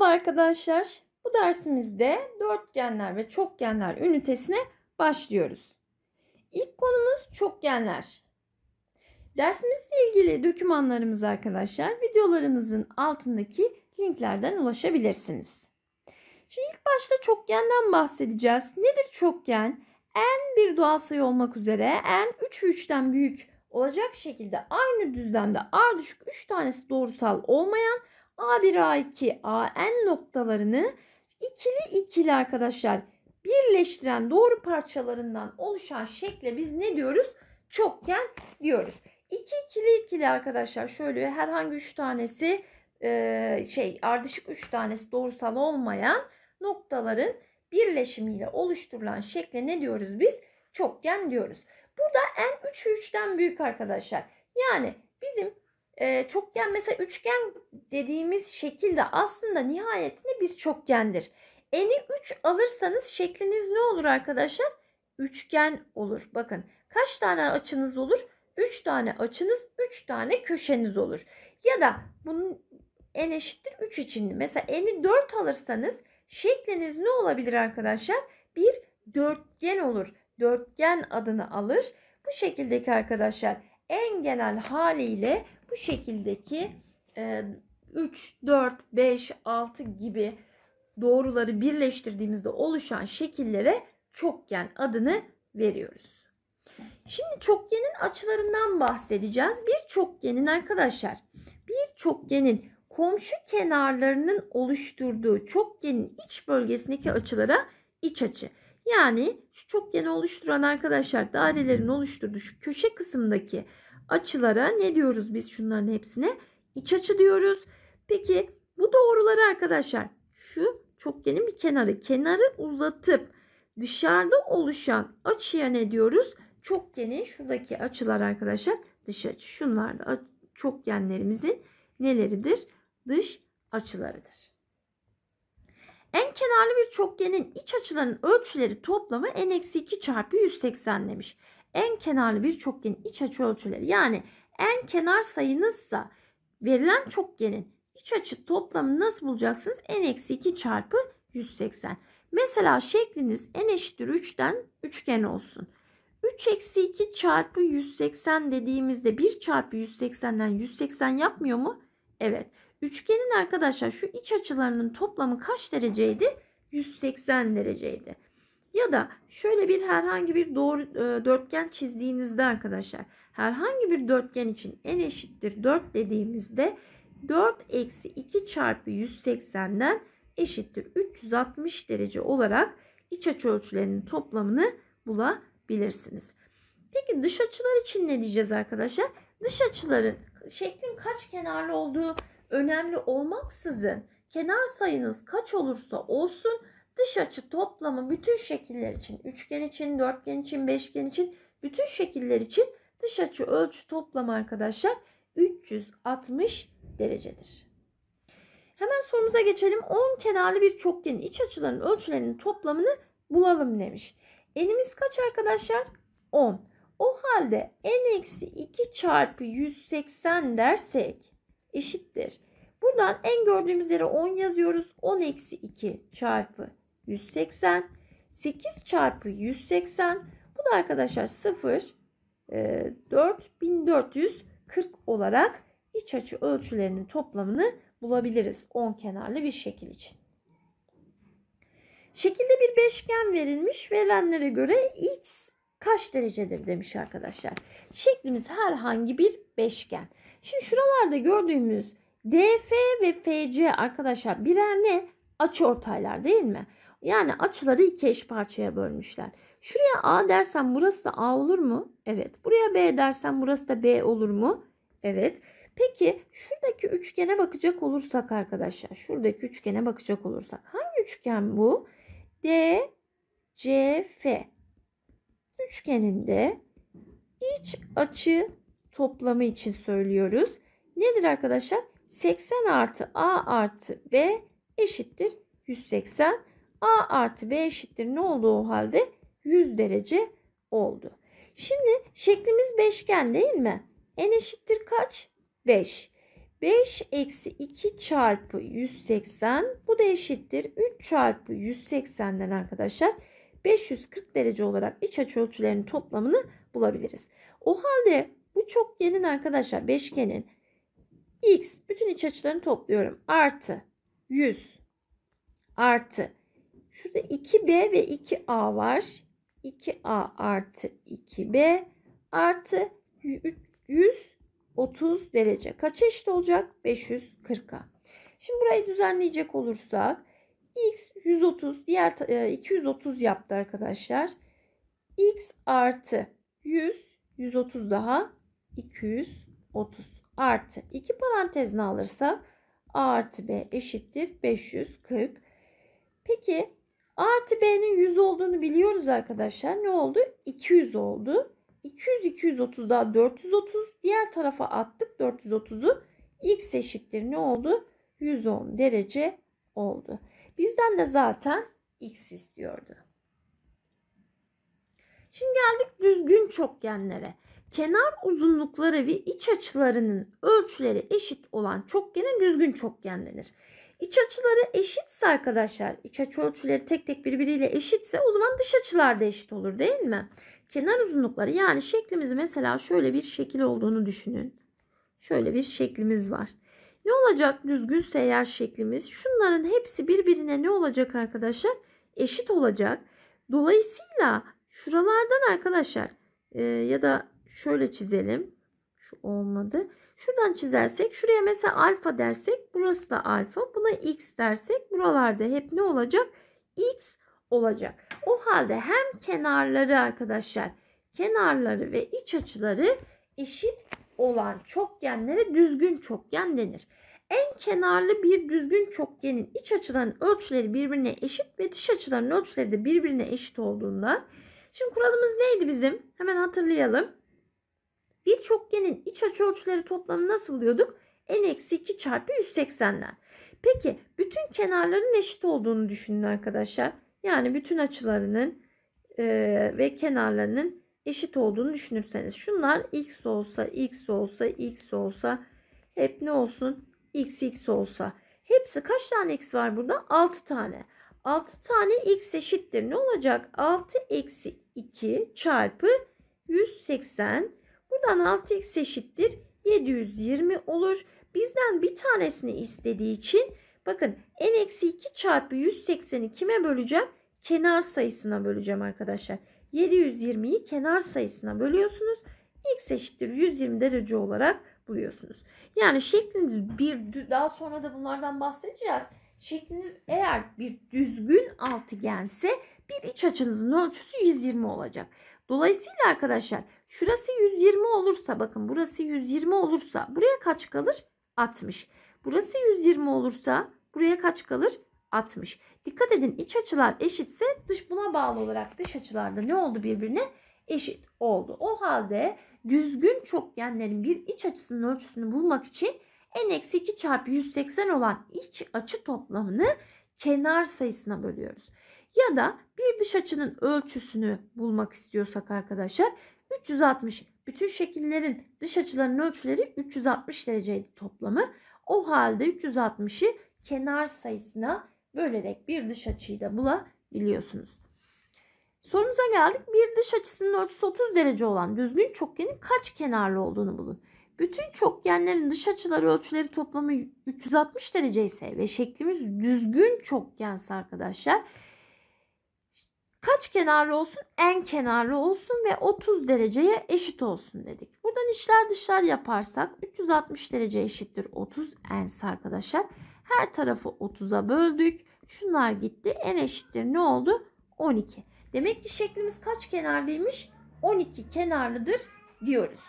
Merhaba arkadaşlar. Bu dersimizde dörtgenler ve çokgenler ünitesine başlıyoruz. İlk konumuz çokgenler. Dersimizle ilgili dokümanlarımız arkadaşlar videolarımızın altındaki linklerden ulaşabilirsiniz. Şimdi ilk başta çokgenden bahsedeceğiz. Nedir çokgen? En bir doğal sayı olmak üzere en 3 3'ten büyük olacak şekilde aynı düzlemde ardışık 3 tanesi doğrusal olmayan A1, A2, AN noktalarını ikili ikili arkadaşlar birleştiren doğru parçalarından oluşan şekle biz ne diyoruz? Çokgen diyoruz. İki ikili ikili arkadaşlar şöyle herhangi üç tanesi e, şey ardışık üç tanesi doğrusal olmayan noktaların birleşimiyle oluşturulan şekle ne diyoruz biz? Çokgen diyoruz. Burada en 3'ü 3'ten büyük arkadaşlar. Yani bizim çokgen mesela üçgen dediğimiz şekilde aslında nihayetinde bir çokgendir. Eni 3 alırsanız şekliniz ne olur arkadaşlar? Üçgen olur. Bakın kaç tane açınız olur? 3 tane açınız, 3 tane köşeniz olur. Ya da bunun en eşittir 3 için. Mesela eni 4 alırsanız şekliniz ne olabilir arkadaşlar? Bir dörtgen olur. Dörtgen adını alır. Bu şekildeki arkadaşlar en genel haliyle bu şekildeki e, 3, 4, 5, 6 gibi doğruları birleştirdiğimizde oluşan şekillere çokgen adını veriyoruz. Şimdi çokgenin açılarından bahsedeceğiz. Bir çokgenin arkadaşlar, bir çokgenin komşu kenarlarının oluşturduğu çokgenin iç bölgesindeki açılara iç açı. Yani şu çokgeni oluşturan arkadaşlar dairelerin oluşturduğu şu köşe kısımdaki açılara ne diyoruz biz şunların hepsine? İç açı diyoruz. Peki bu doğruları arkadaşlar şu çokgenin bir kenarı. Kenarı uzatıp dışarıda oluşan açıya ne diyoruz? Çokgenin şuradaki açılar arkadaşlar dış açı. Şunlar da çokgenlerimizin neleridir? Dış açılarıdır. En kenarlı bir çokgenin iç açılarının ölçüleri toplamı n-2 çarpı 180 demiş. En kenarlı bir çokgenin iç açı ölçüleri yani en kenar sayınızsa verilen çokgenin iç açı toplamını nasıl bulacaksınız? n-2 çarpı 180. Mesela şekliniz n eşittir 3'ten üçgen olsun. 3 eksi 2 çarpı 180 dediğimizde 1 çarpı 180'den 180 yapmıyor mu? Evet. Üçgenin arkadaşlar şu iç açılarının toplamı kaç dereceydi? 180 dereceydi. Ya da şöyle bir herhangi bir doğru e, dörtgen çizdiğinizde arkadaşlar herhangi bir dörtgen için en eşittir 4 dediğimizde 4 eksi 2 çarpı 180'den eşittir 360 derece olarak iç açı ölçülerinin toplamını bulabilirsiniz. Peki dış açılar için ne diyeceğiz arkadaşlar? Dış açıların şeklin kaç kenarlı olduğu önemli olmaksızın kenar sayınız kaç olursa olsun dış açı toplamı bütün şekiller için üçgen için, dörtgen için, beşgen için bütün şekiller için dış açı ölçü toplamı arkadaşlar 360 derecedir. Hemen sorumuza geçelim. 10 kenarlı bir çokgenin iç açılarının ölçülerinin toplamını bulalım demiş. Enimiz kaç arkadaşlar? 10. O halde n eksi 2 çarpı 180 dersek eşittir. Buradan en gördüğümüz yere 10 yazıyoruz. 10 eksi 2 çarpı 180. 8 çarpı 180. Bu da arkadaşlar 0, e, 4, 1440 olarak iç açı ölçülerinin toplamını bulabiliriz 10 kenarlı bir şekil için. Şekilde bir beşgen verilmiş. Verilenlere göre x kaç derecedir demiş arkadaşlar. Şeklimiz herhangi bir beşgen. Şimdi şuralarda gördüğümüz DF ve FC arkadaşlar birer ne? Açı ortaylar değil mi? Yani açıları iki eş parçaya bölmüşler. Şuraya A dersem burası da A olur mu? Evet. Buraya B dersem burası da B olur mu? Evet. Peki şuradaki üçgene bakacak olursak arkadaşlar. Şuradaki üçgene bakacak olursak. Hangi üçgen bu? D, C, F üçgeninde iç açı toplamı için söylüyoruz. Nedir arkadaşlar? 80 artı A artı B eşittir 180. A artı B eşittir ne olduğu halde 100 derece oldu. Şimdi şeklimiz beşgen değil mi? En eşittir kaç? 5. 5 eksi 2 çarpı 180 bu da eşittir 3 çarpı 180'den arkadaşlar 540 derece olarak iç açı ölçülerinin toplamını bulabiliriz. O halde bu çokgenin arkadaşlar beşgenin x bütün iç açılarını topluyorum. Artı 100 artı şurada 2b ve 2a var. 2a artı 2b artı 130 derece. Kaç eşit olacak? 540'a. Şimdi burayı düzenleyecek olursak x 130 diğer 230 e, yaptı arkadaşlar. x artı 100 130 daha 230 artı 2 parantezine alırsak a artı b eşittir 540. Peki a artı b'nin 100 olduğunu biliyoruz arkadaşlar. Ne oldu? 200 oldu. 200 230 daha 430 diğer tarafa attık 430'u x eşittir ne oldu? 110 derece oldu. Bizden de zaten x istiyordu. Şimdi geldik düzgün çokgenlere. Kenar uzunlukları ve iç açılarının ölçüleri eşit olan çokgene düzgün çokgen denir. İç açıları eşitse arkadaşlar, iç açı ölçüleri tek tek birbiriyle eşitse o zaman dış açılar da eşit olur değil mi? Kenar uzunlukları yani şeklimiz mesela şöyle bir şekil olduğunu düşünün. Şöyle bir şeklimiz var. Ne olacak düzgün seyyar şeklimiz? Şunların hepsi birbirine ne olacak arkadaşlar? Eşit olacak. Dolayısıyla şuralardan arkadaşlar e, ya da şöyle çizelim. Şu olmadı. Şuradan çizersek şuraya mesela alfa dersek burası da alfa. Buna x dersek buralarda hep ne olacak? X olacak. O halde hem kenarları arkadaşlar kenarları ve iç açıları eşit olan çokgenlere düzgün çokgen denir. En kenarlı bir düzgün çokgenin iç açıların ölçüleri birbirine eşit ve dış açıların ölçüleri de birbirine eşit olduğundan. Şimdi kuralımız neydi bizim? Hemen hatırlayalım. Bir çokgenin iç açı ölçüleri toplamı nasıl buluyorduk? En n-2 çarpı 180'den. Peki bütün kenarların eşit olduğunu düşünün arkadaşlar. Yani bütün açılarının e, ve kenarlarının eşit olduğunu düşünürseniz. Şunlar x olsa, x olsa, x olsa hep ne olsun? x x olsa. Hepsi kaç tane x var burada? 6 tane. 6 tane x eşittir. Ne olacak? 6 eksi 2 çarpı 180. Buradan 6 x eşittir. 720 olur. Bizden bir tanesini istediği için bakın n eksi 2 çarpı 180'i kime böleceğim? Kenar sayısına böleceğim arkadaşlar. 720'yi kenar sayısına bölüyorsunuz. X eşittir 120 derece olarak buluyorsunuz. Yani şekliniz bir daha sonra da bunlardan bahsedeceğiz. Şekliniz eğer bir düzgün altıgense bir iç açınızın ölçüsü 120 olacak. Dolayısıyla arkadaşlar şurası 120 olursa bakın burası 120 olursa buraya kaç kalır? 60. Burası 120 olursa buraya kaç kalır? 60. Dikkat edin iç açılar eşitse dış buna bağlı olarak dış açılarda ne oldu birbirine? Eşit oldu. O halde düzgün çokgenlerin bir iç açısının ölçüsünü bulmak için en eksi 2 çarpı 180 olan iç açı toplamını kenar sayısına bölüyoruz. Ya da bir dış açının ölçüsünü bulmak istiyorsak arkadaşlar 360 bütün şekillerin dış açıların ölçüleri 360 dereceydi toplamı. O halde 360'ı kenar sayısına bölerek bir dış açıyı da bulabiliyorsunuz. Sorumuza geldik. Bir dış açısının ölçüsü 30 derece olan düzgün çokgenin kaç kenarlı olduğunu bulun. Bütün çokgenlerin dış açıları ölçüleri toplamı 360 derece ise ve şeklimiz düzgün çokgense arkadaşlar kaç kenarlı olsun? En kenarlı olsun ve 30 dereceye eşit olsun dedik. Buradan içler dışlar yaparsak 360 derece eşittir 30 ense arkadaşlar. Her tarafı 30'a böldük. Şunlar gitti. En eşittir ne oldu? 12. Demek ki şeklimiz kaç kenarlıymış? 12 kenarlıdır diyoruz.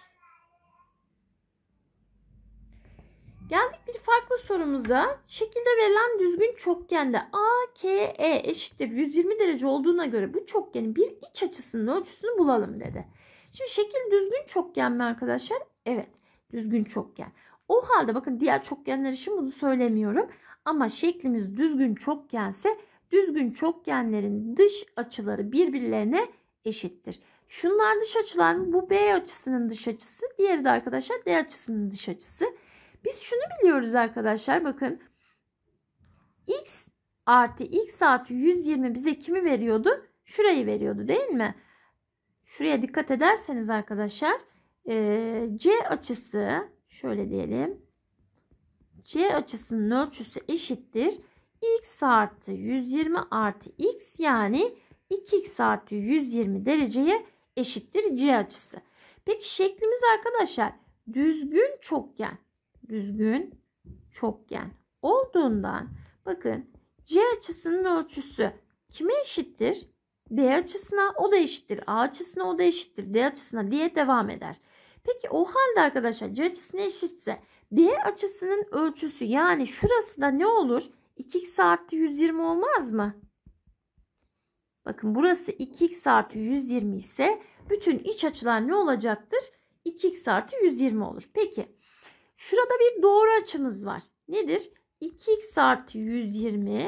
Geldik bir farklı sorumuza. Şekilde verilen düzgün çokgende AKE eşittir 120 derece olduğuna göre bu çokgenin bir iç açısının ölçüsünü bulalım dedi. Şimdi şekil düzgün çokgen mi arkadaşlar? Evet düzgün çokgen. O halde bakın diğer çokgenler için bunu söylemiyorum. Ama şeklimiz düzgün çokgense düzgün çokgenlerin dış açıları birbirlerine eşittir. Şunlar dış açılar mı? Bu B açısının dış açısı. Diğeri de arkadaşlar D açısının dış açısı. Biz şunu biliyoruz arkadaşlar bakın. X artı X artı 120 bize kimi veriyordu? Şurayı veriyordu değil mi? Şuraya dikkat ederseniz arkadaşlar. C açısı Şöyle diyelim. C açısının ölçüsü eşittir. X artı 120 artı X yani 2X artı 120 dereceye eşittir C açısı. Peki şeklimiz arkadaşlar düzgün çokgen. Düzgün çokgen olduğundan bakın C açısının ölçüsü kime eşittir? B açısına o da eşittir. A açısına o da eşittir. D açısına diye devam eder. Peki o halde arkadaşlar C açısına eşitse B açısının ölçüsü yani şurası da ne olur? 2x artı 120 olmaz mı? Bakın burası 2x artı 120 ise bütün iç açılar ne olacaktır? 2x artı 120 olur. Peki şurada bir doğru açımız var. Nedir? 2x artı 120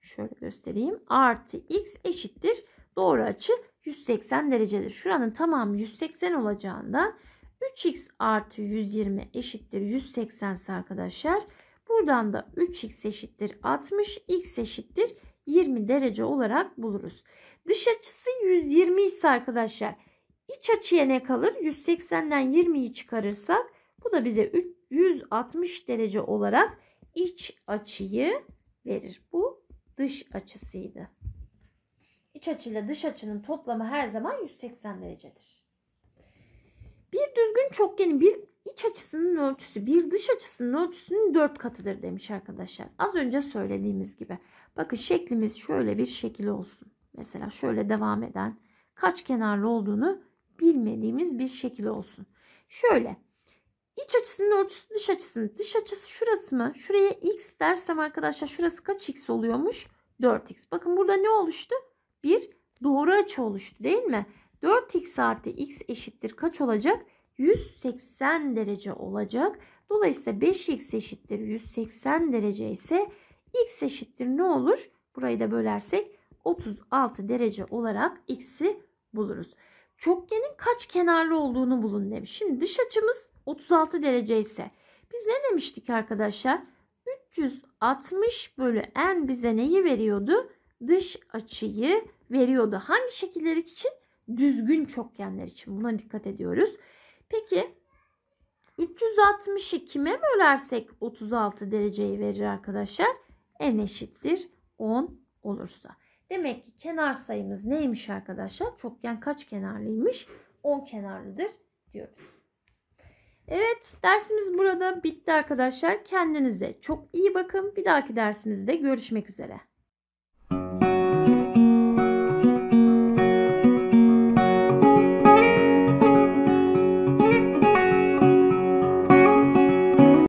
şöyle göstereyim. Artı x eşittir. Doğru açı 180 derecedir. Şuranın tamamı 180 olacağından 3x artı 120 eşittir 180 ise arkadaşlar buradan da 3x eşittir 60 x eşittir 20 derece olarak buluruz. Dış açısı 120 ise arkadaşlar iç açıya ne kalır? 180'den 20'yi çıkarırsak bu da bize 160 derece olarak iç açıyı verir. Bu dış açısıydı. İç açıyla dış açının toplamı her zaman 180 derecedir. Bir düzgün çokgenin bir iç açısının ölçüsü bir dış açısının ölçüsünün 4 katıdır demiş arkadaşlar. Az önce söylediğimiz gibi. Bakın şeklimiz şöyle bir şekil olsun. Mesela şöyle devam eden kaç kenarlı olduğunu bilmediğimiz bir şekil olsun. Şöyle iç açısının ölçüsü dış açısının. Dış açısı şurası mı? Şuraya x dersem arkadaşlar şurası kaç x oluyormuş? 4x. Bakın burada ne oluştu? Bir doğru açı oluştu değil mi? 4x artı x eşittir kaç olacak? 180 derece olacak. Dolayısıyla 5x eşittir 180 derece ise x eşittir ne olur? Burayı da bölersek 36 derece olarak x'i buluruz. Çokgenin kaç kenarlı olduğunu bulun demiş. Şimdi dış açımız 36 derece ise biz ne demiştik arkadaşlar? 360 bölü n bize neyi veriyordu? Dış açıyı veriyordu. Hangi şekiller için? Düzgün çokgenler için. Buna dikkat ediyoruz. Peki 360'ı kime bölersek 36 dereceyi verir arkadaşlar? En eşittir 10 olursa. Demek ki kenar sayımız neymiş arkadaşlar? Çokgen kaç kenarlıymış? 10 kenarlıdır diyoruz. Evet dersimiz burada bitti arkadaşlar. Kendinize çok iyi bakın. Bir dahaki dersimizde görüşmek üzere.